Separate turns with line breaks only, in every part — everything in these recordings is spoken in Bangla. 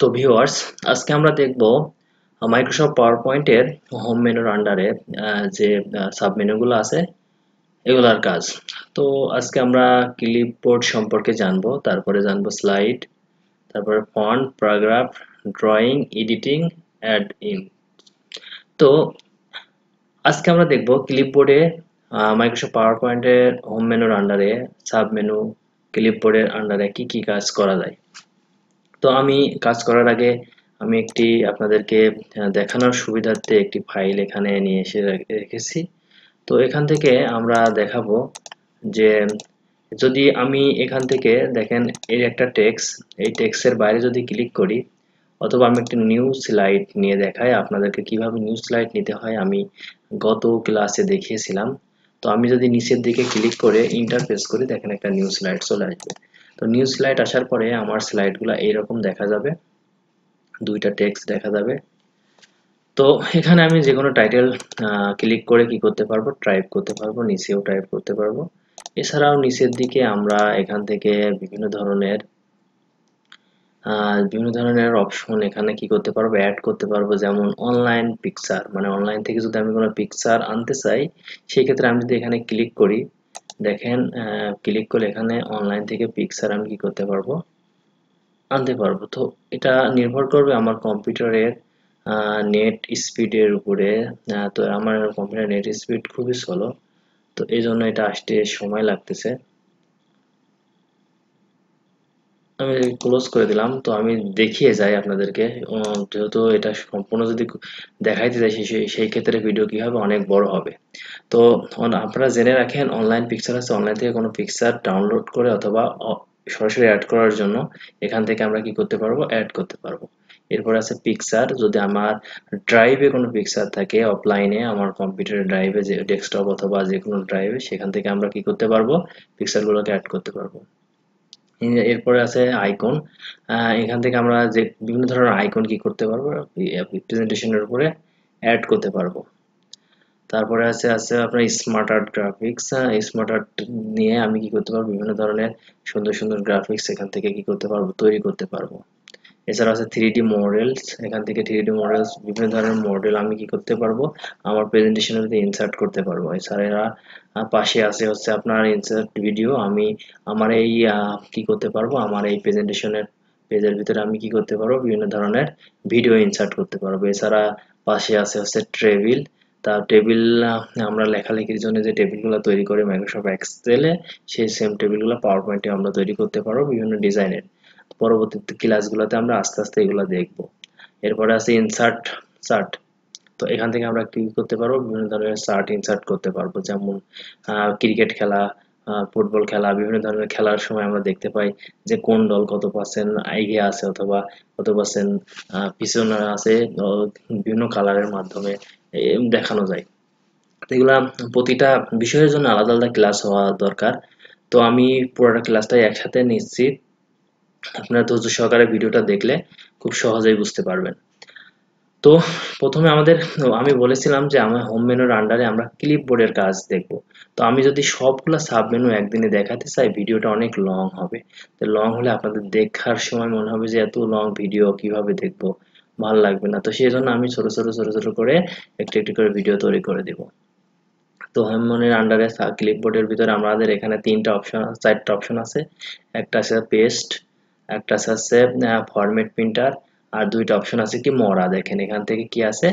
তো ভিউয়ার্স আজকে আমরা দেখব মাইক্রোসফট পাওয়ার পয়েন্টের হোম মেনুর আন্ডারে যে সাবমেনুগুলো আছে এগুলার কাজ তো আজকে আমরা ক্লিপবোর্ড সম্পর্কে জানবো তারপরে জানবো স্লাইড তারপরে font paragraph drawing editing add in তো আজকে আমরা দেখব ক্লিপবোর্ডে মাইক্রোসফট পাওয়ার পয়েন্টের হোম মেনুর আন্ডারে সাবমেনু মেনু ক্লিপবোর্ডের আন্ডারে কি কি কাজ করা যায় তো আমি কাজ করার আগে আমি একটি আপনাদেরকে দেখানোর সুবিধার্থে একটি ফাইল এখানে নিয়ে এসে রেখেছি তো এখান থেকে আমরা দেখাবো যে যদি আমি এখান থেকে দেখেন এই একটা টেক্স এই টেক্সের বাইরে যদি ক্লিক করি অথবা আমি একটি নিউ স্লাইড নিয়ে দেখাই আপনাদেরকে কিভাবে নিউ স্লাইড নিতে হয় আমি গত ক্লাসে দেখিয়েছিলাম তো আমি যদি নিচের দিকে ক্লিক করে ইন্টারফেস করি দেখেন একটা নিউ স্লাইড চলে আসবে তো নিউ স্লাইড আসার পরে আমার স্লাইডগুলো এইরকম দেখা যাবে দুইটা টেক্সট দেখা যাবে তো এখানে আমি যে কোনো টাইটেল ক্লিক করে কি করতে পারবো টাইপ করতে পারবো নিচেও টাইপ করতে পারবো এছাড়াও নিচের দিকে আমরা এখান থেকে বিভিন্ন ধরনের বিভিন্ন ধরনের অপশন এখানে কি করতে পারবো অ্যাড করতে পারবো যেমন অনলাইন পিকচার মানে অনলাইন থেকে যদি আমি কোনো পিকচার আনতে চাই সেক্ষেত্রে আমি যদি এখানে ক্লিক করি দেখেন ক্লিক করলে এখানে অনলাইন থেকে পিকচার আমি কি করতে পারবো আনতে পারবো তো এটা নির্ভর করবে আমার কম্পিউটারের নেট স্পিডের উপরে তো আমার কম্পিউটার নেট স্পিড খুবই স্লো তো এই জন্য এটা আসতে সময় লাগতেছে আমি ক্লোজ করে দিলাম তো আমি দেখিয়ে যাই আপনাদেরকে যেহেতু এটা সম্পূর্ণ যদি দেখাইতে যাই সেই ক্ষেত্রে ভিডিও কী হবে অনেক বড় হবে তো আপনারা জেনে রাখেন অনলাইন পিকচার আছে অনলাইন থেকে কোনো পিকচার ডাউনলোড করে অথবা সরাসরি অ্যাড করার জন্য এখান থেকে আমরা কি করতে পারবো অ্যাড করতে পারবো এরপর আছে পিকচার যদি আমার ড্রাইভে কোনো পিকচার থাকে অফলাইনে আমার কম্পিউটার ড্রাইভে যে ডেস্কটপ অথবা যে কোনো ড্রাইভে সেখান থেকে আমরা কি করতে পারবো পিকচারগুলোকে অ্যাড করতে পারবো এরপরে আছে আইকন এখান থেকে আমরা যে বিভিন্ন ধরনের আইকন কি করতে পারবো প্রেজেন্টেশনের উপরে অ্যাড করতে পারবো তারপরে আছে আছে আপনার smart art graphics smart art নিয়ে আমি কি করতে পারবো বিভিন্ন ধরনের সুন্দর সুন্দর গ্রাফিক্স এখান থেকে কি করতে পারবো তৈরি করতে পারবো এছাড়া আছে থ্রি ডি মডেলস এখান থেকে থ্রি ডি মডেলস বিভিন্ন ধরনের মডেল আমি কি করতে পারবো আমার প্রেজেন্টেশনের মধ্যে ইনসার্ট করতে পারবো এছাড়া পাশে আছে হচ্ছে আপনার ইনসার্ট ভিডিও আমি আমার এই কি করতে পারবো আমার এই প্রেজেন্টেশনের পেজের ভিতরে আমি কি করতে পারবো বিভিন্ন ধরনের ভিডিও ইনসার্ট করতে পারবো এছাড়া পাশে আছে হচ্ছে ট্রেভিল তা টেবিল আমরা লেখালেখির জন্য যে টেবিলগুলো তৈরি করে মাইক্রোসফট এক্সেলে সেই সেম টেবিলগুলো পাওয়ার পয়েন্টে আমরা তৈরি করতে পারবো বিভিন্ন ডিজাইনের পরবর্তী ক্লাসগুলোতে আমরা আস্তে আস্তে এগুলো দেখব এরপরে আছে ইনসার্ট চার্ট তো এখান থেকে আমরা কি করতে পারবো বিভিন্ন ধরনের চার্ট ইনসার্ট করতে পারবো যেমন ক্রিকেট খেলা ফুটবল খেলা বিভিন্ন ধরনের খেলার সময় আমরা দেখতে পাই যে কোন দল কত পার্সেন্ট আইগে আছে অথবা কত পার্সেন্ট পিছনে আছে বিভিন্ন কালারের মাধ্যমে দেখানো যায় এগুলা প্রতিটা বিষয়ের জন্য আলাদা আলাদা ক্লাস হওয়া দরকার তো আমি পুরোটা ক্লাসটাই একসাথে নিশ্চিত আপনারা ধৈর্য সহকারে ভিডিওটা দেখলে খুব সহজেই বুঝতে পারবেন তো প্রথমে আমাদের আমি বলেছিলাম যে আমার হোম মেনুর আন্ডারে আমরা ক্লিপ বোর্ডের কাজ দেখব তো আমি যদি সবগুলো সাব মেনু একদিনে দেখাতে চাই ভিডিওটা অনেক লং হবে তো লং হলে আপনাদের দেখার সময় মনে হবে যে এত লং ভিডিও কিভাবে দেখব ভালো লাগবে না তো সেই জন্য আমি ছোট ছোট ছোট ছোট করে একটু একটু করে ভিডিও তৈরি করে দেব তো হেমনের আন্ডারে ক্লিপবোর্ডের ভিতরে আমাদের এখানে তিনটা অপশন চারটা অপশন আছে একটা আছে পেস্ট একটা আছে ফরম্যাট প্রিন্টার আর দুইটা অপশন আছে কি মরা দেখেন এখান থেকে কি আছে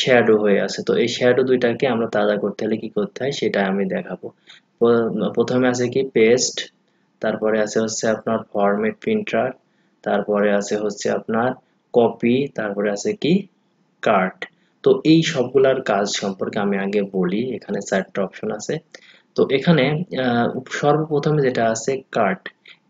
শ্যাডো হয়ে আছে তো এই শ্যাডো দুইটাকে আমরা তাজা করতে হলে কি করতে হয় সেটাই আমি দেখাবো প্রথমে আছে কি পেস্ট তারপরে আছে হচ্ছে আপনার ফরম্যাট প্রিন্টার তারপরে আছে হচ্ছে আপনার কপি তারপরে আছে কি কার্ড তো এই সবগুলার কাজ সম্পর্কে আমি আগে বলি এখানে চারটা অপশন আছে তো এখানে সর্বপ্রথমে যেটা আছে কার্ট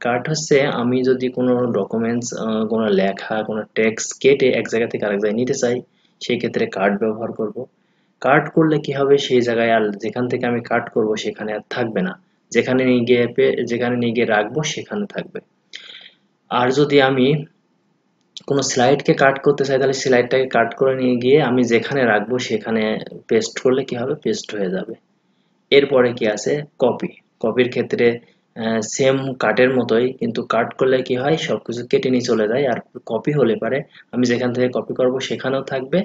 কার্ট হচ্ছে আমি যদি কোনো ডকুমেন্টস কোনো লেখা কোনো টেক্সট কেটে এক জায়গা থেকে আরেক জায়গায় নিতে চাই সেই ক্ষেত্রে কার্ড ব্যবহার করব কার্ড করলে কি হবে সেই জায়গায় আর যেখান থেকে আমি কার্ড করব সেখানে আর থাকবে না যেখানে নিয়ে গিয়ে যেখানে নিয়ে গিয়ে রাখবো সেখানে থাকবে আর যদি আমি কোনো স্লাইডকে কাট করতে চাই তাহলে স্লাইডটাকে কাট করে নিয়ে গিয়ে আমি যেখানে রাখবো সেখানে পেস্ট করলে কি হবে পেস্ট হয়ে যাবে এরপরে কি আছে কপি কপির ক্ষেত্রে সেম কাটের মতোই কিন্তু কাট করলে কি হয় সবকিছু কেটে নিয়ে চলে যায় আর কপি হলে পারে আমি যেখান থেকে কপি করব সেখানেও থাকবে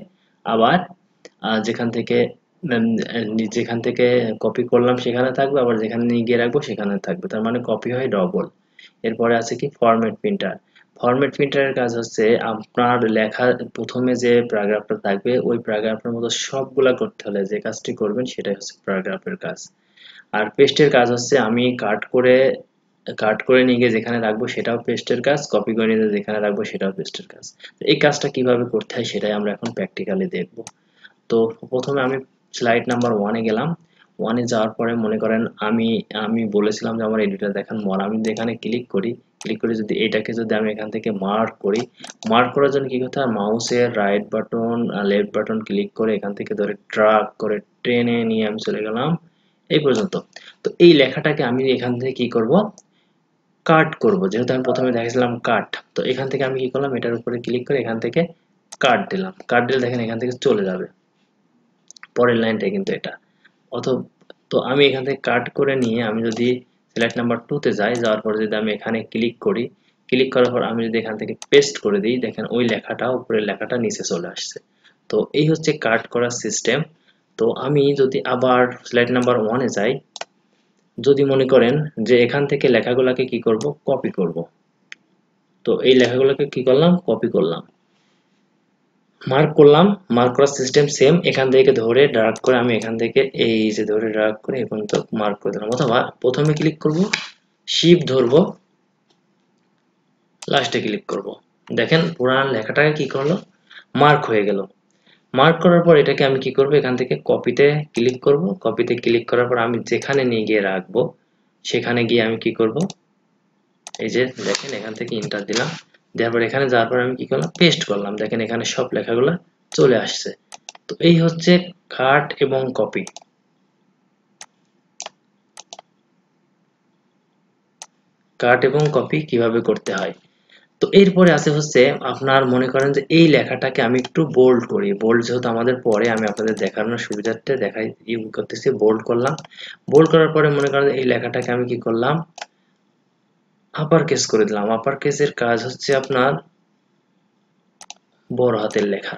আবার যেখান থেকে যেখান থেকে কপি করলাম সেখানে থাকবে আবার যেখানে নিয়ে গিয়ে রাখবো সেখানে থাকবে তার মানে কপি হয় ডবল এরপরে আছে কি ফরম্যাট প্রিন্টার ফরম্যাট প্রিন্টারের কাজ হচ্ছে আপনার লেখা প্রথমে যে প্যারাগ্রাফটা থাকবে ওই প্যারাগ্রাফের মতো সবগুলা করতে হলে যে কাজটি করবেন সেটাই হচ্ছে প্যারাগ্রাফের কাজ আর পেস্টের কাজ হচ্ছে আমি কাট করে কাট করে নিয়ে গিয়ে যেখানে রাখবো সেটাও পেস্টের কাজ কপি করে নিয়ে যেখানে রাখবো সেটাও পেস্টের কাজ এই কাজটা কিভাবে করতে হয় সেটাই আমরা এখন প্র্যাকটিক্যালি দেখব তো প্রথমে আমি স্লাইড নাম্বার ওয়ানে গেলাম ওয়ানে যাওয়ার পরে মনে করেন আমি আমি বলেছিলাম যে আমার এডিটার দেখান মর আমি এখানে ক্লিক করি ক্লিক করে যদি এটাকে যদি আমি এখান থেকে মার্ক করি মার্ক করার জন্য কি করতে হয় মাউসের right button left button click করে এখান থেকে ধরে ট্রাক করে ট্রেনে নিয়ে আমি চলে গেলাম এই পর্যন্ত তো এই লেখাটাকে আমি এখান থেকে কি করব কাট করব যেহেতু আমি প্রথমে দেখেছিলাম কাট তো এখান থেকে আমি কি করলাম এটার উপরে ক্লিক করে এখান থেকে কাট দিলাম কাট দিলে দেখেন এখান থেকে চলে যাবে পরের লাইনটা কিন্তু এটা অথবা তো আমি এখান থেকে কাট করে নিয়ে আমি যদি সিলেক্ট নাম্বার টু তে যাই যাওয়ার পর যদি আমি এখানে ক্লিক করি ক্লিক করার পর আমি যদি এখান থেকে পেস্ট করে দিই দেখেন ওই লেখাটা উপরের লেখাটা নিচে চলে আসছে তো এই হচ্ছে কাট করার সিস্টেম তো আমি যদি আবার স্লাইড নাম্বার ওয়ানে যাই যদি মনে করেন যে এখান থেকে লেখাগুলোকে কি করব কপি করব তো এই লেখাগুলোকে কি করলাম কপি করলাম মার্ক করলাম মার্ক করার সিস্টেম সেম এখান থেকে ধরে ড্রাগ করে আমি এখান থেকে এই যে ধরে ড্রাগ করে এখন তো মার্ক করে দিলাম অথবা প্রথমে ক্লিক করব শিপ ধরবো লাস্টে ক্লিক করব দেখেন পুরান লেখাটাকে কি করলো মার্ক হয়ে গেল মার্ক করার পর এটাকে আমি কি করব এখান থেকে কপিতে ক্লিক করব কপিতে ক্লিক করার পর আমি যেখানে নিয়ে গিয়ে রাখবো সেখানে গিয়ে আমি কি করব এই যে দেখেন এখান থেকে ইন্টার দিলাম দেওয়ার পর এখানে যাওয়ার পর আমি কি করলাম পেস্ট করলাম দেখেন এখানে সব লেখাগুলো চলে আসছে তো এই হচ্ছে কাট এবং কপি কাট এবং কপি কিভাবে করতে হয় তো এরপরে আছে হচ্ছে আপনার মনে করেন যে এই লেখাটাকে আমি একটু বোল্ড করি বোল্ড যেহেতু আমাদের পরে আমি আপনাদের দেখানোর সুবিধার্থে দেখাই ইউ করতেছি বোল্ড করলাম বোল্ড করার পরে মনে করেন এই লেখাটাকে আমি কি করলাম আপার কেস করে দিলাম আপার কেসের কাজ হচ্ছে আপনার বড় হাতের লেখা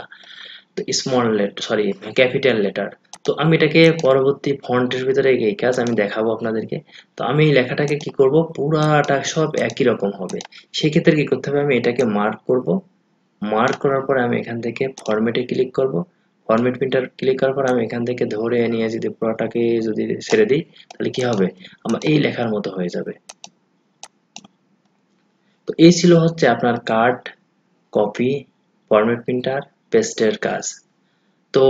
তো small let sorry capital letter তো আমি এটাকে পরবর্তী ফন্টের ভিতরে এই কাজ আমি দেখাবো আপনাদেরকে তো আমি এই লেখাটাকে কি করব পুরাটা সব একই রকম হবে সেক্ষেত্রে কি করতে হবে আমি এটাকে মার্ক করব মার্ক করার পর আমি এখান থেকে ফরম্যাটে ক্লিক করব ফরম্যাট প্রিন্টার ক্লিক করার পর আমি এখান থেকে ধরে নিয়ে যদি পুরাটাকে যদি ছেড়ে দিই তাহলে কি হবে আমার এই লেখার মতো হয়ে যাবে এই ছিল হচ্ছে আপনার কার্ড কপি ফর্মেট প্রিন্টার পেস্টের কাজ তো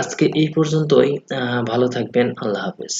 আজকে এই পর্যন্তই ভালো থাকবেন আল্লাহ হাফেজ